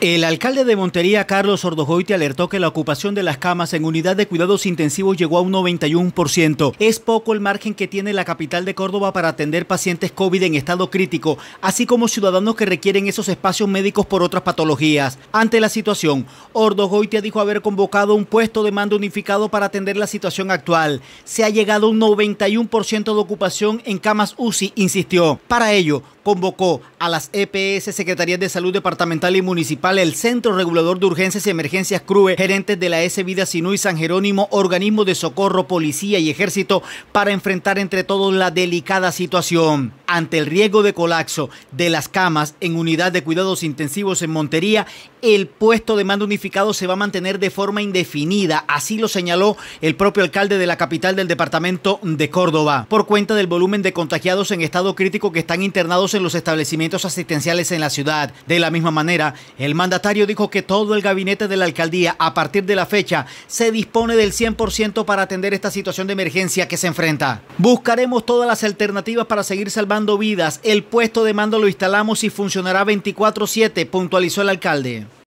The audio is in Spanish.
El alcalde de Montería, Carlos Ordojoite, alertó que la ocupación de las camas en unidad de cuidados intensivos llegó a un 91%. Es poco el margen que tiene la capital de Córdoba para atender pacientes COVID en estado crítico, así como ciudadanos que requieren esos espacios médicos por otras patologías. Ante la situación, Ordojoite dijo haber convocado un puesto de mando unificado para atender la situación actual. Se ha llegado a un 91% de ocupación en camas UCI, insistió. Para ello, convocó a las EPS, Secretarías de Salud Departamental y Municipal, el Centro Regulador de Urgencias y Emergencias CRUE, gerentes de la S Vida Sinú y San Jerónimo, organismo de socorro, policía y ejército para enfrentar entre todos la delicada situación ante el riesgo de colapso de las camas en unidad de cuidados intensivos en Montería, el puesto de mando unificado se va a mantener de forma indefinida. Así lo señaló el propio alcalde de la capital del departamento de Córdoba, por cuenta del volumen de contagiados en estado crítico que están internados en los establecimientos asistenciales en la ciudad. De la misma manera, el mandatario dijo que todo el gabinete de la alcaldía a partir de la fecha se dispone del 100% para atender esta situación de emergencia que se enfrenta. Buscaremos todas las alternativas para seguir salvando vidas. El puesto de mando lo instalamos y funcionará 24/7, puntualizó el alcalde.